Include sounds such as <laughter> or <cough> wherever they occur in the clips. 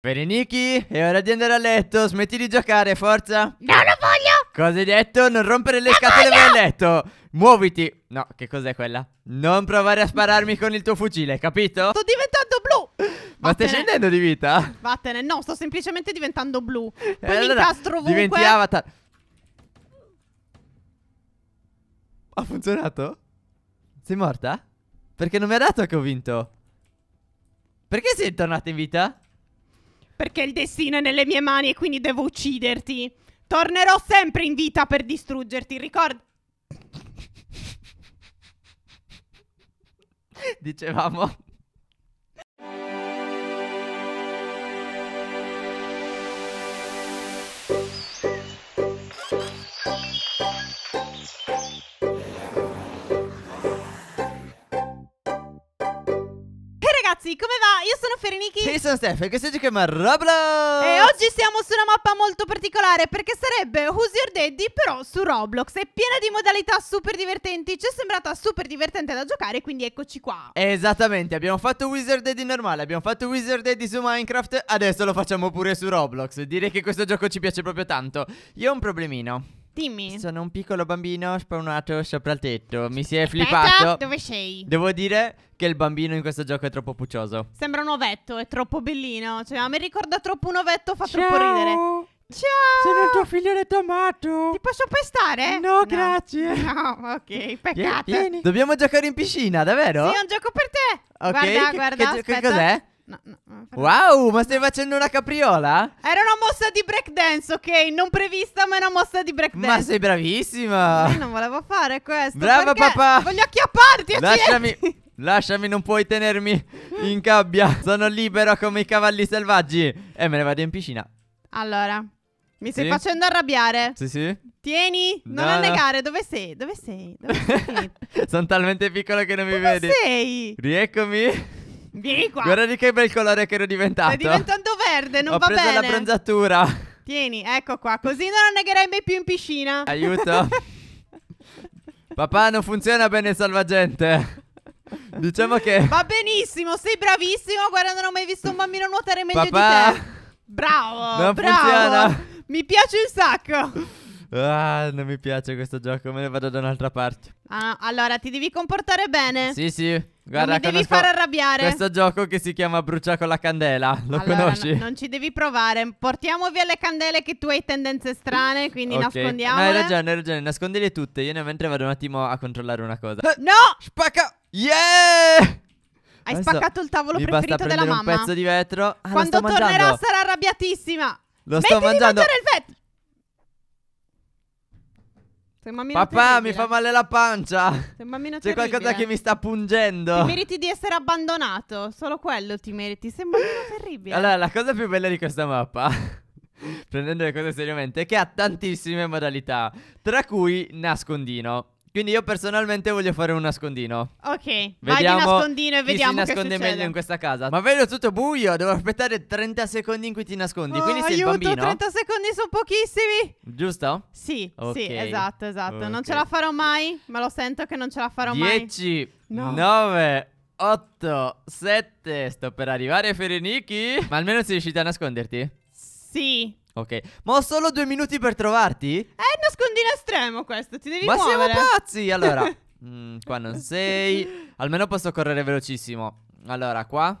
Vereniki, è ora di andare a letto, smetti di giocare, forza No, non voglio Cosa hai detto? Non rompere le non scatole voglio! letto Muoviti No, che cos'è quella? Non provare a spararmi con il tuo fucile, capito? Sto diventando blu Ma Vattene. stai scendendo di vita? Vattene, no, sto semplicemente diventando blu eh, Poi eh, allora, mi ovunque Diventi avatar Ha funzionato? Sei morta? Perché non mi ha dato che ho vinto Perché sei tornata in vita? perché il destino è nelle mie mani e quindi devo ucciderti. Tornerò sempre in vita per distruggerti, ricorda. Dicevamo ragazzi, come va? Io sono Ferenichi Io sono Steph e questo si chiama Roblox E oggi siamo su una mappa molto particolare perché sarebbe Who's Your Daddy però su Roblox È piena di modalità super divertenti, ci è sembrata super divertente da giocare quindi eccoci qua Esattamente, abbiamo fatto Wizard Daddy normale, abbiamo fatto Wizard Daddy su Minecraft Adesso lo facciamo pure su Roblox, direi che questo gioco ci piace proprio tanto Io ho un problemino Dimmi. Sono un piccolo bambino spawnato sopra il tetto. Mi si è Aspetta, flippato. Dove sei? Devo dire che il bambino in questo gioco è troppo puccioso. Sembra un ovetto, è troppo bellino. Cioè, a ricorda troppo un ovetto, fa Ciao. troppo ridere. Ciao! Sono il tuo figlio figliolo tomato. Ti posso pestare? No, no. grazie. <laughs> No, ok, peccato. Vieni. Dobbiamo giocare in piscina, davvero? Sì, è un gioco per te. Ok, guarda, che, guarda. Che, che cos'è? No, no, wow, ma stai facendo una capriola? Era una mossa di breakdance, ok? Non prevista, ma è una mossa di breakdance. Ma sei bravissima! Io non volevo fare questo. Brava papà! Voglio acchiapparti a Lasciami, lasciami, non puoi tenermi in gabbia. Sono libero come i cavalli selvaggi. E eh, me ne vado in piscina. Allora, mi stai sì? facendo arrabbiare. Sì, sì. Tieni, non no, annegare. Dove sei? Dove sei? Dove sei? <laughs> Sono talmente piccolo che non Dove mi vedi. Dove sei? Rieccomi. Vieni qua. Guarda di che bel colore che ero diventato. Stai diventando verde, non Ho va bene. Ho preso la bronzatura. Tieni, ecco qua. Così non annegherai mai più in piscina. Aiuto. <laughs> Papà, non funziona bene il salvagente. Diciamo che... Va benissimo, sei bravissimo. Guarda, non ho mai visto un bambino nuotare meglio Papà... di te. Bravo, non bravo. Funziona. Mi piace un sacco. Ah, non mi piace questo gioco, me ne vado da un'altra parte. Ah, allora ti devi comportare bene. Sì, sì. Guarda, non mi devi far arrabbiare. Questo gioco che si chiama Brucia con la candela, lo allora, conosci? No, non ci devi provare. Portiamo via le candele che tu hai tendenze strane, quindi okay. nascondiamole. No, hai ragione, hai ragione. Nascondile tutte. Io nel mentre vado un attimo a controllare una cosa. Eh, no! Spacca! Yeah! Hai Adesso spaccato il tavolo preferito della mamma. un pezzo di vetro. Ah, Quando tornerà sarà arrabbiatissima. Lo Metti sto mangiando. mangiare il vetro. Sei mammina Papà, terribile. mi fa male la pancia. Sei mammina C'è terribile. qualcosa che mi sta pungendo. Ti meriti di essere abbandonato. Solo quello ti meriti. Sei un bambino terribile. Allora, la cosa più bella di questa mappa. <laughs> prendendo le cose seriamente, è che ha tantissime modalità, tra cui nascondino. Quindi io personalmente voglio fare un nascondino. Ok. Vediamo vai di nascondino e vediamo chi si nasconde che meglio in questa casa. Ma vedo tutto buio, devo aspettare 30 secondi in cui ti nascondi. Oh, Quindi sei aiuto, il bambino. 30 secondi sono pochissimi. Giusto? Sì, okay. sì, esatto, esatto. Okay. Non ce la farò mai, ma lo sento che non ce la farò 10, mai. 10 no. 9 8 7 Sto per arrivare Fereniki. Ma almeno sei riuscita a nasconderti? Sì. Ok, ma ho solo due minuti per trovarti? Eh, nascondino estremo questo, ti devi ma muovere. Ma siamo pazzi! Allora, <laughs> mm, qua non sei. Almeno posso correre velocissimo. Allora, qua.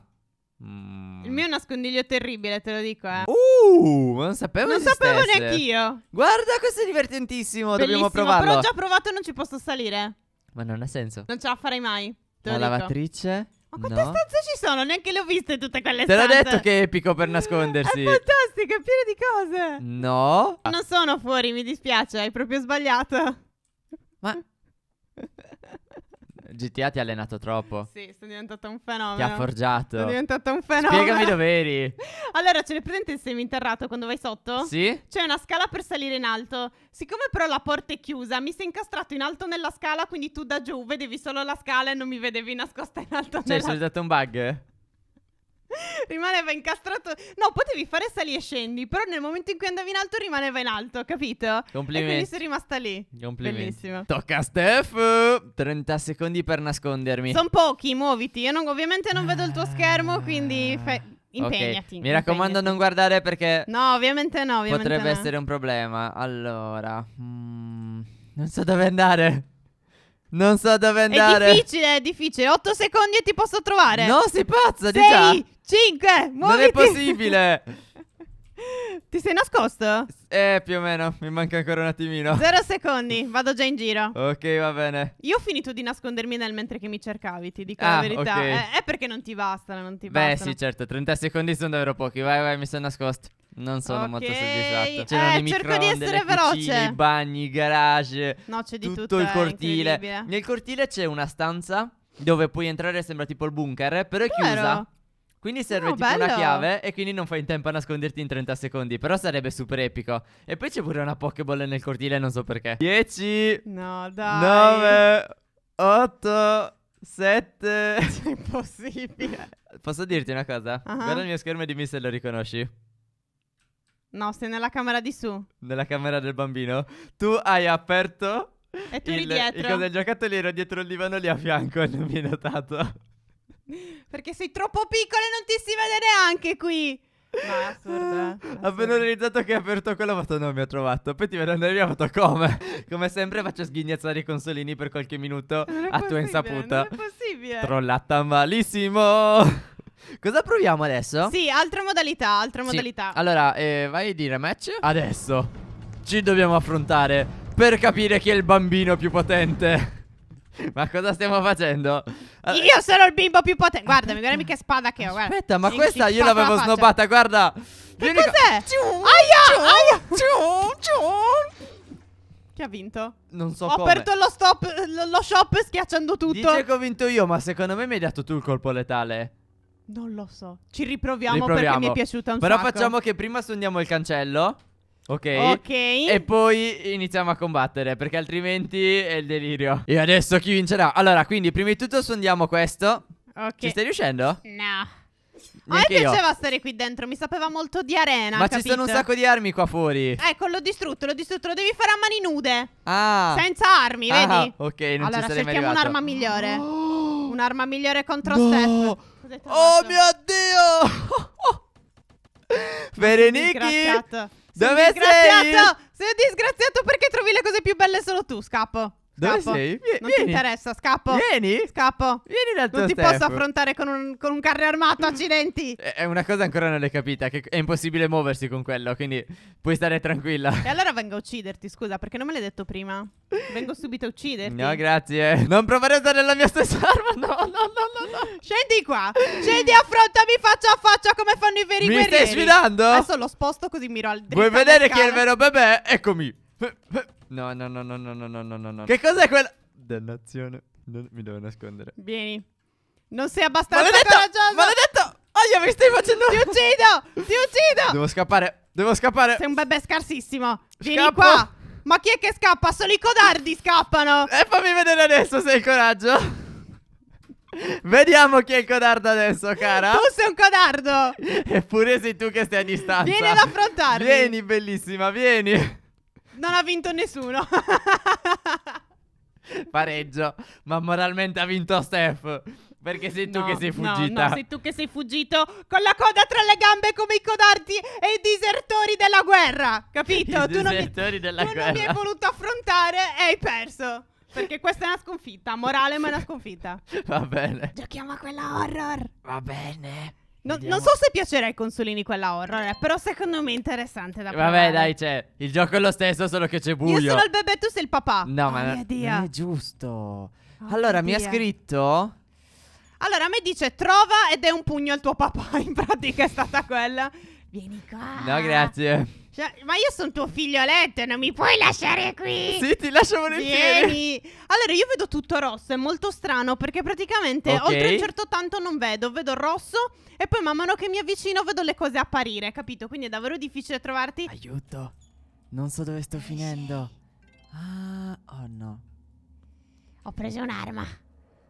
Mm. Il mio è un nascondiglio terribile, te lo dico, eh. Uh, non sapevo Non sapevo neanche io. Guarda, questo è divertentissimo, Bellissimo, dobbiamo provarlo. Però ho già provato e non ci posso salire. Ma non ha senso. Non ce la farei mai. Te la lavatrice? Ma quante no. stanze ci sono? Neanche le ho viste tutte quelle stanze. Te l'ho detto che è epico per nascondersi. È fantastico, è pieno di cose. No. Non sono fuori, mi dispiace, hai proprio sbagliato. Ma <laughs> GTA ti ha allenato troppo. Sì, sono diventata un fenomeno. Ti ha forgiato. Sono diventata un fenomeno. Spiegami dove <laughs> eri. allora, ce l'hai presente il seminterrato quando vai sotto? Sì. C'è una scala per salire in alto. Siccome però la porta è chiusa, mi sei incastrato in alto nella scala, quindi tu da giù vedevi solo la scala e non mi vedevi nascosta in alto cioè, nella... Cioè, è un bug? rimaneva incastrato. No, potevi fare sali e scendi, però nel momento in cui andavi in alto rimaneva in alto, capito? Complimenti. E quindi sei rimasta lì. Complimenti. Bellissimo. Tocca a Steph. 30 secondi per nascondermi. Sono pochi, muoviti. Io non, ovviamente non vedo il tuo schermo, quindi... Ah. Fe- Impegnati. Okay. Mi raccomando, non guardare perché. No, ovviamente no. Ovviamente potrebbe no. essere un problema. Allora, mm, non so dove andare. Non so dove andare. È difficile, è difficile. 8 secondi e ti posso trovare. No, sei pazza, 6, di già. 5, muoviti. Non è possibile. <laughs> ti sei nascosto? Eh, più o meno. Mi manca ancora un attimino. 0 secondi, vado già in giro. Ok, va bene. Io ho finito di nascondermi nel mentre che mi cercavi, ti dico ah, la verità. Okay. Eh, è perché non ti bastano, non ti Beh, bastano. Beh, sì, certo. 30 secondi sono davvero pochi. Vai, vai, mi sono nascosto. Non sono okay. molto soddisfatto. C'erano eh, i microonde, le cucine, i bagni, i garage, no, c'è di tutto, tutto il cortile. Nel cortile c'è una stanza dove puoi entrare, sembra tipo il bunker, però è Vero. chiusa. Quindi ah, serve no, tipo bello. una chiave e quindi non fai in tempo a nasconderti in 30 secondi. Però sarebbe super epico. E poi c'è pure una Pokéball nel cortile, non so perché. 10. No, dai. 9. 8. 7. È Impossibile. Posso dirti una cosa? Uh ah. -huh. Guarda il mio schermo e dimmi se lo riconosci. No, sei nella camera di su. Nella camera del bambino. Tu hai aperto. E tu eri il, dietro. Il coso del giocattolino dietro il divano lì a fianco e <laughs> non mi hai notato. Perché sei troppo piccolo e non ti si vede neanche qui. No, è assurdo. Eh. Appena realizzato che hai aperto quello, ho fatto no, mi ho trovato. Poi ti vedo andare via, ho fatto come? Come sempre faccio sghignazzare i consolini per qualche minuto a tua insaputa. Non è possibile. Trollata malissimo. Cosa proviamo adesso? Sì, altra modalità, altra sì. Allora, eh, vai a dire match. Adesso ci dobbiamo affrontare per capire chi è il bambino più potente. <laughs> Ma cosa stiamo facendo? Allora... Io sono il bimbo più potente. Guardami, guardami che spada che ho. Guarda. Aspetta, ma questa io l'avevo la cioè. snobbata. Guarda. Che cos'è? Aia, aia. Cium, cium. Chi ha vinto? Non so ho come. Ho aperto lo, stop, lo, shop schiacciando tutto. Dice che ho vinto io, ma secondo me mi hai dato tu il colpo letale. Non lo so. Ci riproviamo, riproviamo. perché mi è piaciuta un Però sacco. Però facciamo che prima sondiamo il cancello. Ok. Ok. E poi iniziamo a combattere perché altrimenti è il delirio. E adesso chi vincerà? Allora, quindi prima di tutto sondiamo questo. Ok. Ci stai riuscendo? No. A me piaceva stare qui dentro, mi sapeva molto di arena. Ma capito? ci sono un sacco di armi qua fuori. Ecco, l'ho distrutto, l'ho distrutto, lo devi fare a mani nude. Ah. Senza armi, ah, vedi? Ok, non allora, ci sarei mai arrivato. Allora, cerchiamo un'arma migliore. Oh. Un'arma migliore contro no. Steph. Oh mio Dio! <laughs> Vereniki! Dove sei? Sei disgraziato perché trovi le cose più belle solo tu, scappo. Dove scappo. sei? Vie- non vieni. ti interessa, scappo. Vieni. Scappo. Vieni dal tuo Non ti Steph. posso affrontare con un, con un carro armato, <laughs> accidenti. Eh, è una cosa ancora non l'hai capita, che è impossibile muoversi con quello, quindi puoi stare tranquilla. E allora vengo a ucciderti, scusa, perché non me l'hai detto prima. Vengo subito a ucciderti. No, grazie. Non provare a usare la mia stessa arma, no, no, no, no. no. Scendi qua. Scendi, affrontami faccia a faccia come fanno i veri mi guerrieri. Mi stai sfidando? Adesso lo sposto così miro al dritto. Vuoi vedere chi è il vero bebè? Eccomi. No, no, no, no, no, no, no, no, no. Che cos'è quella? Dannazione. Non... Mi devo nascondere. Vieni. Non sei abbastanza maledetto, coraggioso. Maledetto! Oia, oh, mi stai facendo... Ti uccido! Ti uccido! Devo scappare. Devo scappare. Sei un bebè scarsissimo. Vieni Scappo. qua. Ma chi è che scappa? Solo i codardi scappano. E fammi vedere adesso se hai coraggio. Vediamo chi è il codardo adesso, cara. Tu sei un codardo. Eppure sei tu che stai a distanza. Vieni ad affrontarmi. Vieni, bellissima, vieni. Non ha vinto nessuno. <laughs> Pareggio, ma moralmente ha vinto Steph. Perché sei tu no, che sei fuggito? No, no, sei tu che sei fuggito con la coda tra le gambe come i codardi e i disertori della guerra. Capito? I tu non mi, tu non mi hai voluto affrontare e hai perso. Perché questa è una sconfitta, morale ma è una sconfitta. <laughs> Va bene. Giochiamo a quella horror. Va bene. No, non so se piacerà ai consolini quella horror, eh, però secondo me è interessante da eh, provare. Vabbè, dai, c'è. Il gioco è lo stesso, solo che c'è buio. Io sono il bebè, tu sei il papà. No, oh, ma non è giusto. Oh, allora, mi ha scritto. Allora, a me dice trova ed è un pugno al tuo papà. <laughs> In pratica è stata quella. Vieni qua. No, grazie. Cioè, ma io sono tuo figlioletto, non mi puoi lasciare qui. Sì, ti lascio volentieri. Vieni. Allora, io vedo tutto rosso, è molto strano perché praticamente okay. oltre un certo tanto non vedo, vedo rosso e poi man mano che mi avvicino vedo le cose apparire, capito? Quindi è davvero difficile trovarti. Aiuto. Non so dove sto eh, finendo. Ah, oh no. Ho preso un'arma.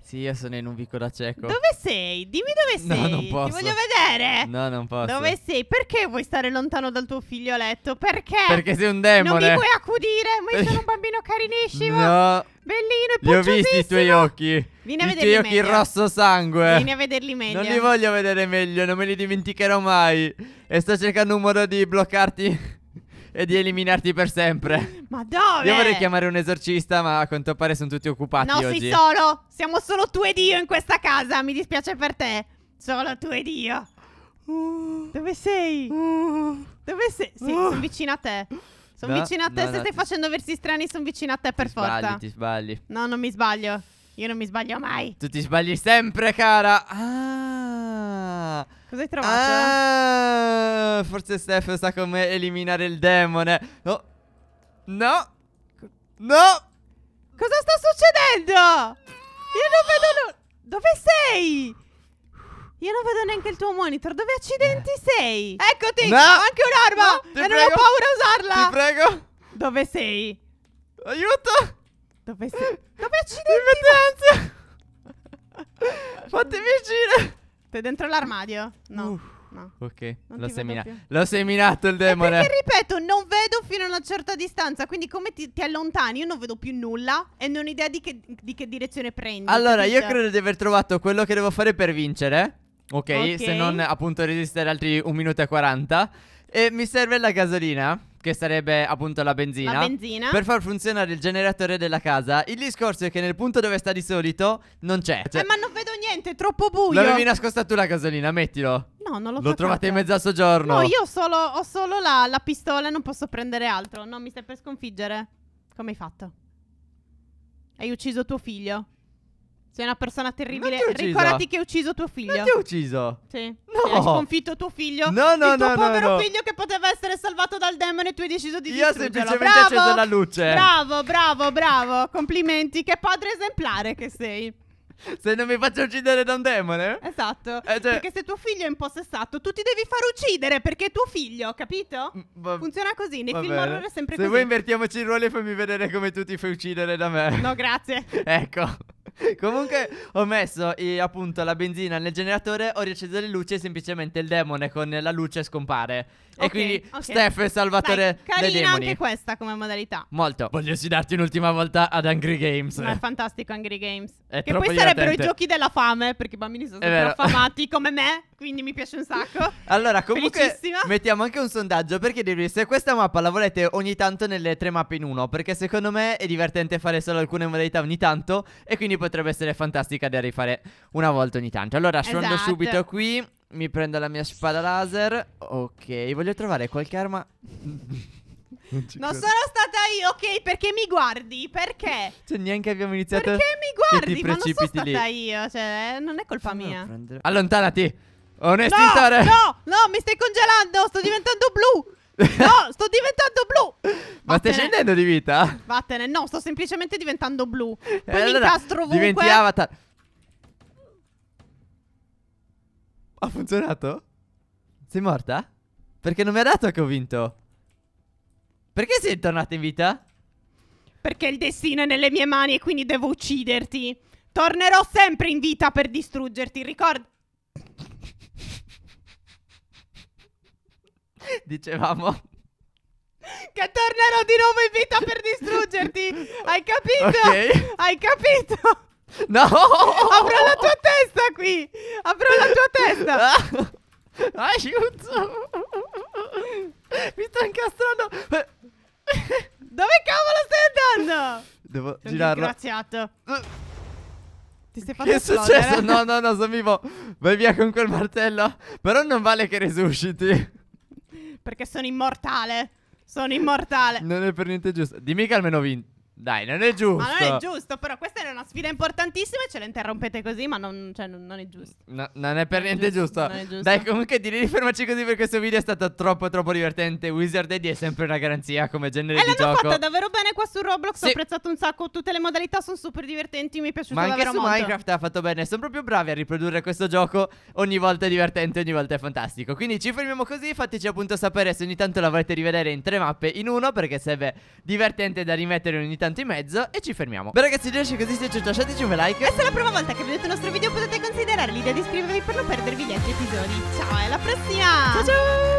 Sì, io sono in un vicolo da cieco. Dove sei? Dimmi dove sei. No, non posso. Ti voglio vedere. No, non posso. Dove sei? Perché vuoi stare lontano dal tuo figlioletto? Perché? Perché sei un demone. Non mi vuoi accudire? Ma io sono un <laughs> bambino carinissimo. No. Bellino e Li ho visti i tuoi occhi. Vieni a I tuoi occhi meglio. rosso sangue. Vieni a vederli meglio. Non li voglio vedere meglio, non me li dimenticherò mai. E sto cercando un modo di bloccarti e di eliminarti per sempre. Ma dove? Io vorrei chiamare un esorcista, ma a quanto pare sono tutti occupati no, oggi. No, solo. Siamo solo tu ed io in questa casa. Mi dispiace per te. Solo tu ed io. Dove sei? Dove sei? Sì, sono vicino a te. Sono no, vicina a te. No, Se no, stai facendo versi strani, sono vicino a te per sbagli, forza. Ti sbagli. No, non mi sbaglio. Io non mi sbaglio mai. Tu ti sbagli sempre, cara. Ah. Ah. Cosa hai trovato? Ah, forse Steph sa come eliminare il demone. No. No. No. Cosa sta succedendo? Io non vedo... Dove sei? Io non vedo neanche il tuo monitor. Dove accidenti eh. sei? Eccoti! No. anche un'arma! No, e prego. non ho paura a usarla! Ti prego! Dove sei? Aiuto! Dove sei? Dove accidenti? Mi Fatemi uscire! niente. Dentro l'armadio? No. Uh. No. Ok, l'ho, semina- l'ho seminato il demone. Eh perché ripeto, non vedo fino a una certa distanza. Quindi, come ti, ti allontani, io non vedo più nulla e non ho idea di che, di che direzione prendi. Allora, capito? io credo di aver trovato quello che devo fare per vincere. Ok, okay. se non appunto resistere altri 1 minuto e 40. E mi serve la gasolina che sarebbe appunto la benzina, la benzina, per far funzionare il generatore della casa. Il discorso è che nel punto dove sta di solito non c'è. Cioè, eh, ma non vedo niente, è troppo buio. L'avevi nascosta tu la casolina, mettilo. No, non l'ho L'ho trovata in mezzo a soggiorno. No, io solo, ho solo la, la pistola e non posso prendere altro. No, mi stai per sconfiggere. Come hai fatto? Hai ucciso tuo figlio. Sei una persona terribile. Ricordati che hai ucciso tuo figlio. Non ti ho ucciso. Sì. No. Hai sconfitto tuo figlio. No, no, no. il tuo no. povero no. figlio che poteva essere salvato dal demone e tu hai deciso di Io distruggerlo. Io semplicemente bravo, acceso la luce. Bravo, bravo, bravo. Complimenti. Che padre esemplare che sei. Se non mi faccio uccidere da un demone? Esatto. Eh, cioè... Perché se tuo figlio è impossessato, tu ti devi far uccidere perché è tuo figlio, capito? Mm, va... Funziona così. Nei film horror è sempre se così. Se voi invertiamoci il ruolo e fammi vedere come tu ti fai uccidere da me. No, grazie. <laughs> ecco. <laughs> Comunque ho messo eh, appunto la benzina nel generatore, ho riacceso le luci e semplicemente il demone con la luce scompare. Ok, e quindi ok. Steph è salvatore Dai, dei carina anche questa come modalità. Molto. Voglio darti un'ultima volta ad Angry Games. Ma è fantastico Angry Games. È che troppo poi sarebbero i giochi della fame, perché i bambini sono sempre affamati come me, quindi mi piace un sacco. <laughs> Allora, comunque mettiamo anche un sondaggio per chiedervi se questa mappa la volete ogni tanto nelle tre mappe in uno, perché secondo me è divertente fare solo alcune modalità ogni tanto e quindi potete potrebbe essere fantastica da rifare una volta ogni tanto. Allora sfondo esatto. subito qui, mi prendo la mia spada laser. Ok, voglio trovare qualche arma. Non, non sono stata io, ok? Perché mi guardi? Perché? Cioè, neanche abbiamo iniziato. Perché mi guardi? Ma non sono stata lì. io, cioè, eh, non è colpa non mia. Allontanati! Onestitore! No, no, no, mi stai congelando, sto diventando blu! No, sto diventando blu. Ma stai scendendo di vita? Vattene, no, sto semplicemente diventando blu. Eh, Poi eh, allora, incastro ovunque. Diventi avatar. Ha funzionato? Sei morta? Perché non mi ha dato che ho vinto. Perché sei tornata in vita? Perché il destino è nelle mie mani e quindi devo ucciderti. Tornerò sempre in vita per distruggerti, ricordi? Dicevamo che tornerò di nuovo in vita per distruggerti. Hai capito? Okay. Hai capito? No! Avrò la tua testa qui! Avrò la tua testa! Ah. aiuto! Mi sto incastrando! Dove cavolo stai andando? Devo Sono girarlo. Graziato. Ti stai facendo Che è successo? No, no, no, sono vivo. Vai via con quel martello. Però non vale che resusciti perché sono immortale. Sono immortale. Non è per niente giusto. Dimmi che almeno vinto. Dai, non è giusto. Ma non è giusto, però questa è una sfida importantissima e ce la interrompete così, ma non, cioè, non, non è giusto. No, non è per non niente giusto. giusto. È giusto. Dai, comunque direi di fermarci così perché questo video è stato troppo troppo divertente. Wizard Eddy è sempre una garanzia come genere e eh, di gioco. E l'hanno fatta davvero bene qua su Roblox, sì. ho apprezzato un sacco, tutte le modalità sono super divertenti, mi è piaciuto ma davvero molto. Ma anche su Minecraft ha fatto bene, sono proprio bravi a riprodurre questo gioco, ogni volta è divertente, ogni volta è fantastico. Quindi ci fermiamo così, fateci appunto sapere se ogni tanto la volete rivedere in tre mappe in uno perché sarebbe divertente da rimettere ogni tanto in mezzo e ci fermiamo. Beh ragazzi, adesso così se ci piaciuta lasciateci cioè, un like. E se è la prima volta che vedete il nostro video potete considerare l'idea di iscrivervi per non perdervi gli altri episodi. Ciao, e alla prossima! Ciao ciao!